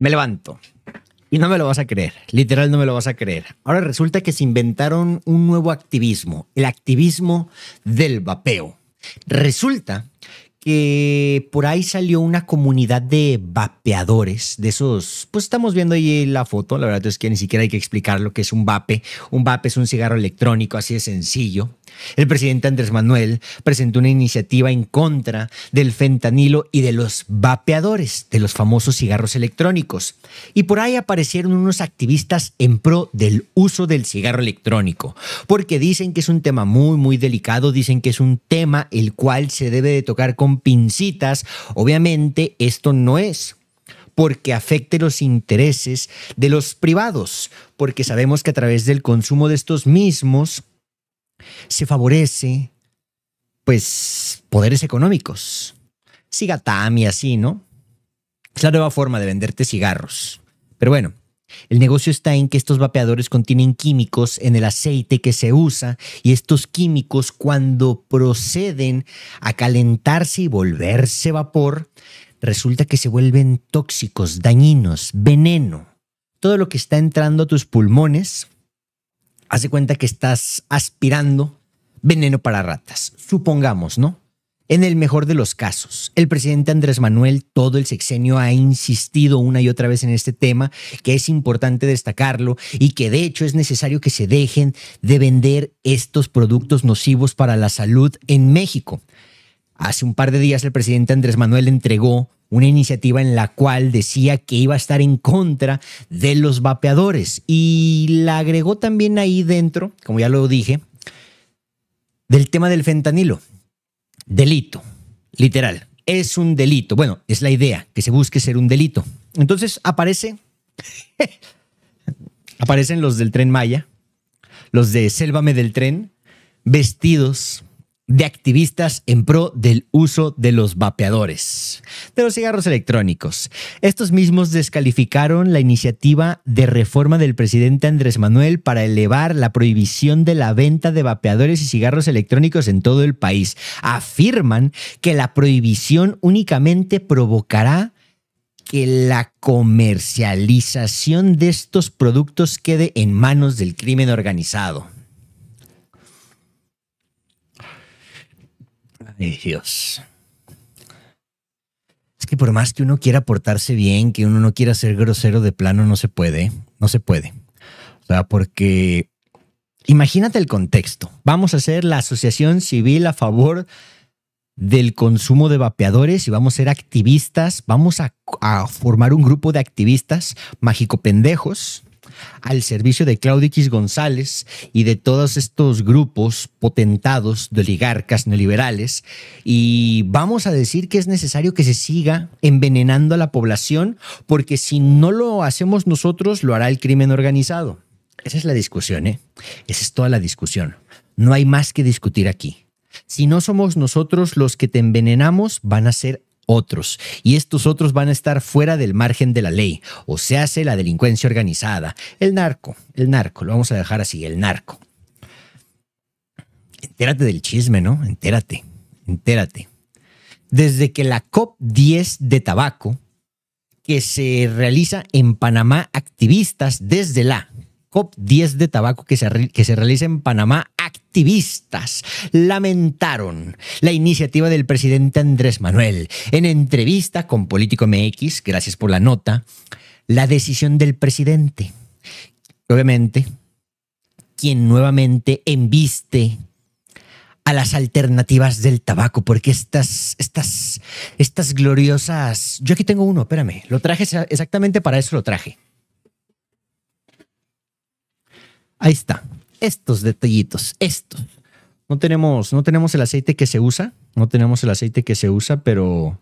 Me levanto. Y no me lo vas a creer, literal no me lo vas a creer. Ahora resulta que se inventaron un nuevo activismo, el activismo del vapeo. Resulta que por ahí salió una comunidad de vapeadores, de esos, pues estamos viendo ahí la foto, la verdad es que ni siquiera hay que explicar lo que es un vape. Un vape es un cigarro electrónico, así de sencillo. El presidente Andrés Manuel presentó una iniciativa en contra del fentanilo y de los vapeadores, de los famosos cigarros electrónicos. Y por ahí aparecieron unos activistas en pro del uso del cigarro electrónico, porque dicen que es un tema muy, muy delicado, dicen que es un tema el cual se debe de tocar con pincitas. Obviamente esto no es porque afecte los intereses de los privados, porque sabemos que a través del consumo de estos mismos se favorece, pues, poderes económicos. Cigatami así, ¿no? Es la nueva forma de venderte cigarros. Pero bueno, el negocio está en que estos vapeadores contienen químicos en el aceite que se usa y estos químicos cuando proceden a calentarse y volverse vapor, resulta que se vuelven tóxicos, dañinos, veneno. Todo lo que está entrando a tus pulmones Hace cuenta que estás aspirando veneno para ratas. Supongamos, ¿no? En el mejor de los casos, el presidente Andrés Manuel todo el sexenio ha insistido una y otra vez en este tema, que es importante destacarlo y que de hecho es necesario que se dejen de vender estos productos nocivos para la salud en México. Hace un par de días el presidente Andrés Manuel entregó una iniciativa en la cual decía que iba a estar en contra de los vapeadores y la agregó también ahí dentro, como ya lo dije, del tema del fentanilo. Delito, literal, es un delito. Bueno, es la idea, que se busque ser un delito. Entonces aparece, aparecen los del tren Maya, los de Sélvame del tren, vestidos de activistas en pro del uso de los vapeadores, de los cigarros electrónicos. Estos mismos descalificaron la iniciativa de reforma del presidente Andrés Manuel para elevar la prohibición de la venta de vapeadores y cigarros electrónicos en todo el país. Afirman que la prohibición únicamente provocará que la comercialización de estos productos quede en manos del crimen organizado. Dios. Es que por más que uno quiera portarse bien, que uno no quiera ser grosero de plano, no se puede. No se puede. O sea, porque imagínate el contexto. Vamos a hacer la asociación civil a favor del consumo de vapeadores y vamos a ser activistas. Vamos a, a formar un grupo de activistas mágico pendejos al servicio de Claudio X González y de todos estos grupos potentados de oligarcas neoliberales. Y vamos a decir que es necesario que se siga envenenando a la población, porque si no lo hacemos nosotros, lo hará el crimen organizado. Esa es la discusión, ¿eh? Esa es toda la discusión. No hay más que discutir aquí. Si no somos nosotros los que te envenenamos, van a ser otros, y estos otros van a estar fuera del margen de la ley, o se hace la delincuencia organizada, el narco, el narco, lo vamos a dejar así, el narco. Entérate del chisme, ¿no? Entérate, entérate. Desde que la COP10 de tabaco, que se realiza en Panamá, activistas desde la COP10 de tabaco que se, que se realiza en Panamá, activistas lamentaron la iniciativa del presidente Andrés Manuel. En entrevista con Político MX, gracias por la nota, la decisión del presidente. Obviamente, quien nuevamente embiste a las alternativas del tabaco, porque estas, estas, estas gloriosas... Yo aquí tengo uno, espérame, lo traje exactamente para eso, lo traje. Ahí está estos detallitos, estos. No tenemos, no tenemos el aceite que se usa, no tenemos el aceite que se usa, pero,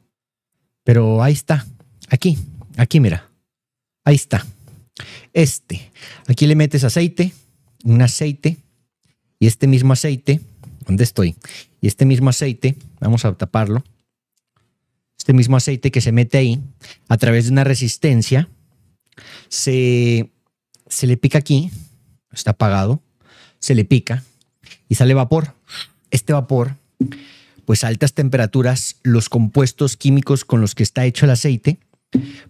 pero ahí está. Aquí, aquí mira. Ahí está. Este. Aquí le metes aceite, un aceite, y este mismo aceite, ¿dónde estoy? Y este mismo aceite, vamos a taparlo. Este mismo aceite que se mete ahí, a través de una resistencia, se, se le pica aquí, está apagado, se le pica y sale vapor. Este vapor, pues a altas temperaturas, los compuestos químicos con los que está hecho el aceite,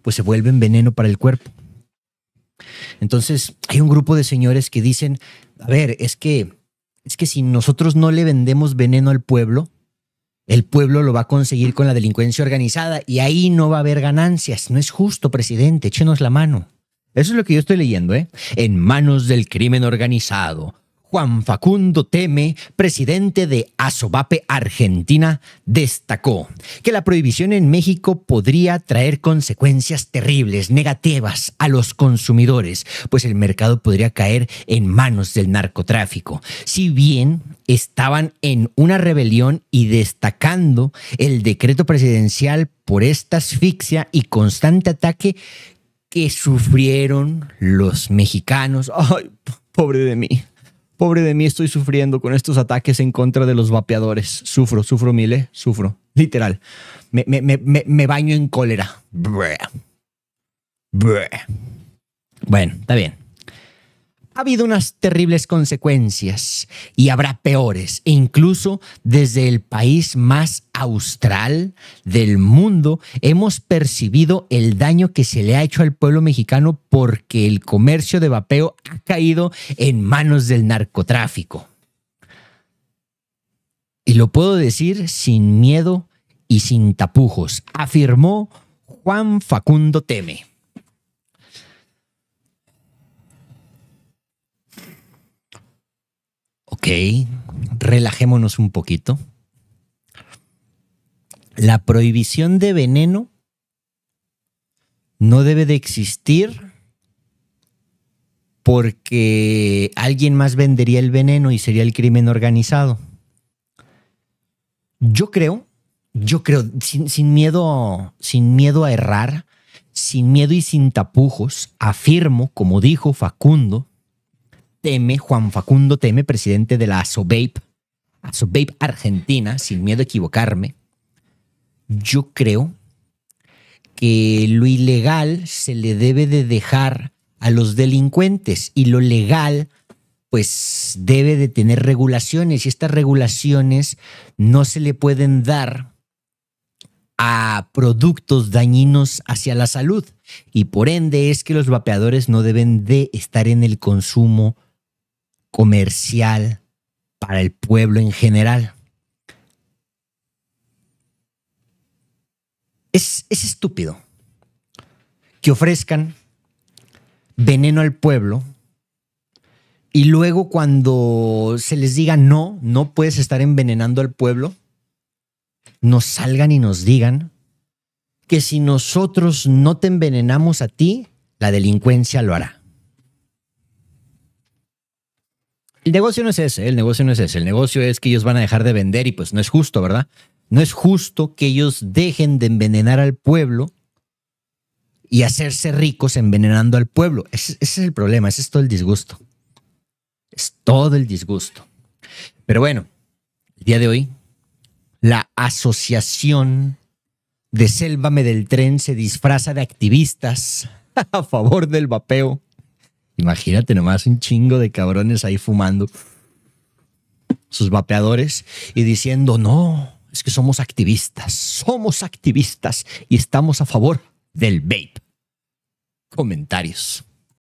pues se vuelven veneno para el cuerpo. Entonces, hay un grupo de señores que dicen, a ver, es que, es que si nosotros no le vendemos veneno al pueblo, el pueblo lo va a conseguir con la delincuencia organizada y ahí no va a haber ganancias. No es justo, presidente, échenos la mano. Eso es lo que yo estoy leyendo, ¿eh? En manos del crimen organizado Juan Facundo Teme, presidente de Asobape Argentina, destacó que la prohibición en México podría traer consecuencias terribles, negativas a los consumidores, pues el mercado podría caer en manos del narcotráfico. Si bien estaban en una rebelión y destacando el decreto presidencial por esta asfixia y constante ataque que sufrieron los mexicanos. ¡Ay, pobre de mí! Pobre de mí, estoy sufriendo con estos ataques en contra de los vapeadores. Sufro, sufro, Mile, sufro. Literal. Me, me baño en cólera. Bueno, está bien ha habido unas terribles consecuencias y habrá peores, e incluso desde el país más austral del mundo hemos percibido el daño que se le ha hecho al pueblo mexicano porque el comercio de vapeo ha caído en manos del narcotráfico. Y lo puedo decir sin miedo y sin tapujos, afirmó Juan Facundo Teme. relajémonos un poquito. La prohibición de veneno no debe de existir porque alguien más vendería el veneno y sería el crimen organizado. Yo creo, yo creo, sin miedo, sin miedo a errar, sin miedo y sin tapujos, afirmo, como dijo Facundo, Juan Facundo Teme, presidente de la Asobape Asobape Argentina, sin miedo a equivocarme, yo creo que lo ilegal se le debe de dejar a los delincuentes y lo legal pues debe de tener regulaciones y estas regulaciones no se le pueden dar a productos dañinos hacia la salud y por ende es que los vapeadores no deben de estar en el consumo comercial para el pueblo en general. Es, estúpido que ofrezcan veneno al pueblo y luego cuando se les diga no, no puedes estar envenenando al pueblo, nos salgan y nos digan que si nosotros no te envenenamos a ti, la delincuencia lo hará. el negocio no es ese, el negocio no es ese, el negocio es que ellos van a dejar de vender y pues no es justo, ¿verdad? No es justo que ellos dejen de envenenar al pueblo y hacerse ricos envenenando al pueblo. Ese, es el problema, ese es todo el disgusto. Es todo el disgusto. Pero bueno, el día de hoy, la Asociación de Sélvame del Tren se disfraza de activistas a favor del vapeo Imagínate nomás un chingo de cabrones ahí fumando sus vapeadores y diciendo, no, es que somos activistas, somos activistas y estamos a favor del vape. Comentarios.